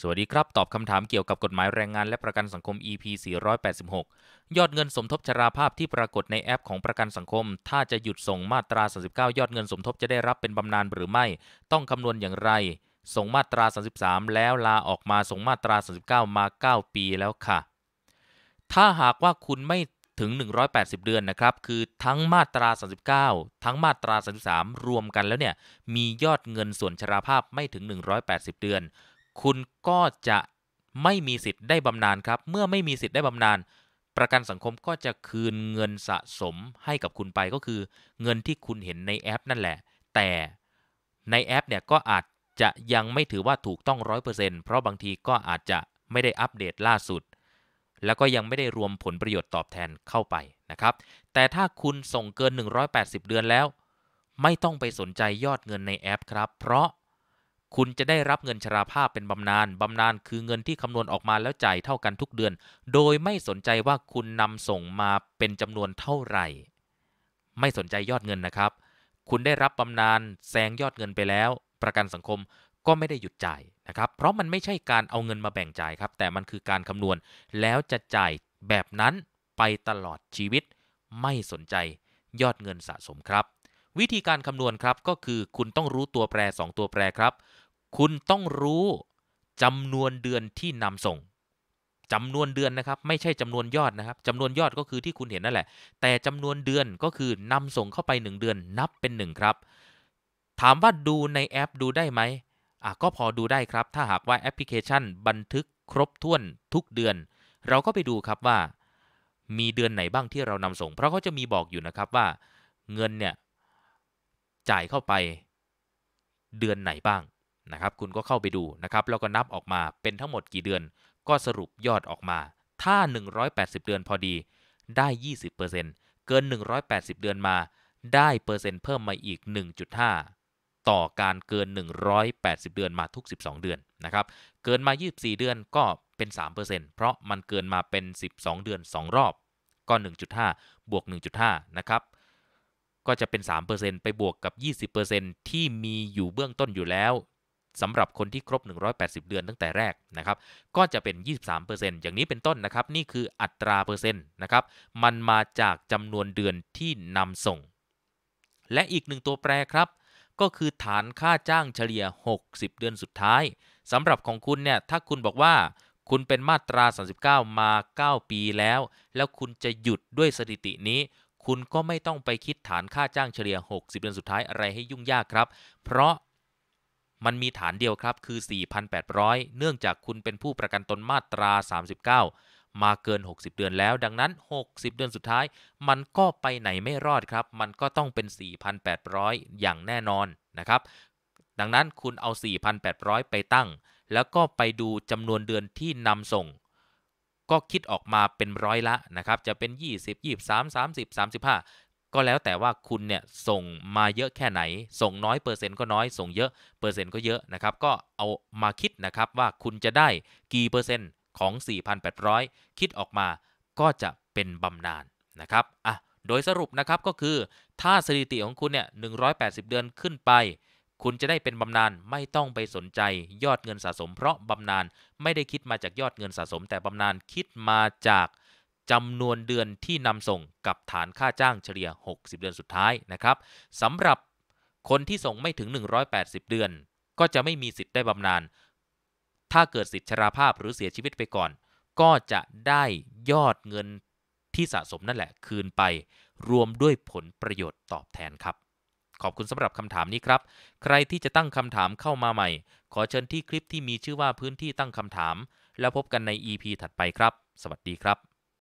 สวัสดีครับ ตอบคำถามเกี่ยวกับกฎหมายแรงงานและประกันสังคม EP 486 ยอดเงินสมทบชราภาพที่ปรากฏในแอปของประกันสังคม ถ้าจะหยุดส่งมาตรา 39 ยอดเงินสมทบจะได้รับเป็นบำนาญหรือไม่ ต้องคำนวณอย่างไร ส่งมาตรา 33 แล้วลาออกมาส่งมาตรา 39 มา 9 ปีแล้วค่ะ ถ้าหากว่าคุณไม่ถึง 180 เดือนนะครับ คือทั้งมาตรา 39 ทั้งมาตรา 33 รวมกันแล้วเนี่ย มียอดเงินส่วนชราภาพไม่ถึง 180 เดือนคุณก็จะไม่มีสิทธิ์ได้บำนาญครับ เมื่อไม่มีสิทธิ์ได้บำนาญประกันสังคมก็จะคืนเงินสะสมให้กับคุณไปก็คือ เงินที่คุณเห็นในแอปนั่นแหละ แต่ในแอปเนี่ยก็อาจจะยังไม่ถือว่าถูกต้อง 100%เพราะบางทีก็อาจจะไม่ได้อัปเดตล่าสุด แล้วก็ยังไม่ได้รวมผลประโยชน์ตอบแทนเข้าไปนะครับ แต่ถ้าคุณส่งเกิน 180 เดือนแล้ว ไม่ต้องไปสนใจยอดเงินในแอป ครับ เพราะคุณจะได้รับเงินชราภาพเป็นบำนาญบำนาญคือเงินที่คำนวณออกมาแล้วจ่ายเท่ากันทุกเดือน โดยไม่สนใจว่าคุณนำส่งมาเป็นจำนวนเท่าไหร่ ไม่สนใจยอดเงินนะครับ คุณได้รับบำนาญแซงยอดเงินไปแล้ว ประกันสังคมก็ไม่ได้หยุดจ่ายนะครับ เพราะมันไม่ใช่การเอาเงินมาแบ่งจ่ายครับ แต่มันคือการคำนวณแล้วจะจ่ายแบบนั้นไปตลอดชีวิต ไม่สนใจยอดเงินสะสมครับ วิธีการคำนวณครับก็คือ คุณต้องรู้ตัวแปร 2 ตัวแปรครับคุณต้องรู้จำนวนเดือนที่นำส่งจำนวนเดือนนะครับ ไม่ใช่จำนวนยอดนะครับจำนวนยอดก็คือที่คุณเห็นนั่นแหละ แต่จำนวนเดือนก็คือนำส่งเข้าไป 1 เดือนนับเป็น 1 ครับ ถามว่าดูในแอปดูได้ไหมอ่ะก็พอดูได้ครับ ถ้าหากว่าแอปพลิเคชันบันทึกครบถ้วนทุกเดือน เราก็ไปดูครับว่ามีเดือนไหนบ้างที่เรานำส่ง เพราะเขาจะมีบอกอยู่นะครับว่าเงินเนี่ยจ่ายเข้าไปเดือนไหนบ้างนะครับคุณก็เข้าไปดูนะครับแล้วก็นับออกมาเป็นทั้งหมดกี่เดือนก็สรุปยอดออกมา ถ้า 180 เดือนพอดีได้ 20%เกิน 180 เดือนมาได้เปอร์เซ็นต์เพิ่มมาอีก 1.5 ต่อการเกิน 180 เดือนมาทุก 12 เดือนนะครับเกินมา 24 เดือนก็เป็น 3%เพราะมันเกินมาเป็น 12 เดือน 2 รอบก็ 1.5บวก1.5นะครับก็จะเป็น 3%ไปบวกกับ 20%ที่มีอยู่เบื้องต้นอยู่แล้วสำหรับคนที่ครบ 180 เดือนตั้งแต่แรกนะครับ ก็จะเป็น 23%อย่างนี้เป็นต้นนะครับ นี่คืออัตราเปอร์เซ็นต์นะครับ มันมาจากจำนวนเดือนที่นำส่ง และอีกหนึ่งตัวแปรครับ ก็คือฐานค่าจ้างเฉลี่ย 60 เดือนสุดท้ายสำหรับของคุณเนี่ย ถ้าคุณบอกว่าคุณเป็นมาตรา 39 มา 9 ปีแล้ว แล้วคุณจะหยุดด้วยสถิตินี้ คุณก็ไม่ต้องไปคิดฐานค่าจ้างเฉลี่ย 60 เดือนสุดท้ายอะไรให้ยุ่งยากครับ เพราะมันมีฐานเดียวครับคือ 4,800 เนื่องจากคุณเป็นผู้ประกันตนมาตรา 39 มาเกิน 60 เดือนแล้ว ดังนั้น 60 เดือนสุดท้ายมันก็ไปไหนไม่รอดครับ มันก็ต้องเป็น 4,800 อย่างแน่นอนนะครับ ดังนั้นคุณเอา 4,800 ไปตั้ง แล้วก็ไปดูจำนวนเดือนที่นำส่ง ก็คิดออกมาเป็นร้อยละนะครับ จะเป็น 20 23 30 35ก็แล้วแต่ว่าคุณเนี่ยส่งมาเยอะแค่ไหนส่งน้อยเปอร์เซ็นต์ก็น้อยส่งเยอะเปอร์เซ็นต์ก็เยอะนะครับ ก็เอามาคิดนะครับ ว่าคุณจะได้กี่เปอร์เซ็นต์ของ 4,800 คิดออกมาก็จะเป็นบำนาญนนะครับอ่ะโดยสรุปนะครับก็คือ ถ้าสถิติของคุณเนี่ย180 เดือนขึ้นไป คุณจะได้เป็นบำนาญไม่ต้องไปสนใจยอดเงินสะสมเพราะบำนาญไม่ได้คิดมาจากยอดเงินสะสม แต่บำนาญคิดมาจากจำนวนเดือนที่นำส่งกับฐานค่าจ้างเฉลี่ย 60 เดือนสุดท้ายนะครับ สำหรับคนที่ส่งไม่ถึง 180 เดือน ก็จะไม่มีสิทธิ์ได้บำนาญ ถ้าเกิดสิทธิ์ชราภาพหรือเสียชีวิตไปก่อน ก็จะได้ยอดเงินที่สะสมนั่นแหละคืนไป รวมด้วยผลประโยชน์ตอบแทนครับ ขอบคุณสำหรับคำถามนี้ครับ ใครที่จะตั้งคำถามเข้ามาใหม่ ขอเชิญที่คลิปที่มีชื่อว่าพื้นที่ตั้งคำถาม แล้วพบกันใน EP ถัดไปครับ สวัสดีครับ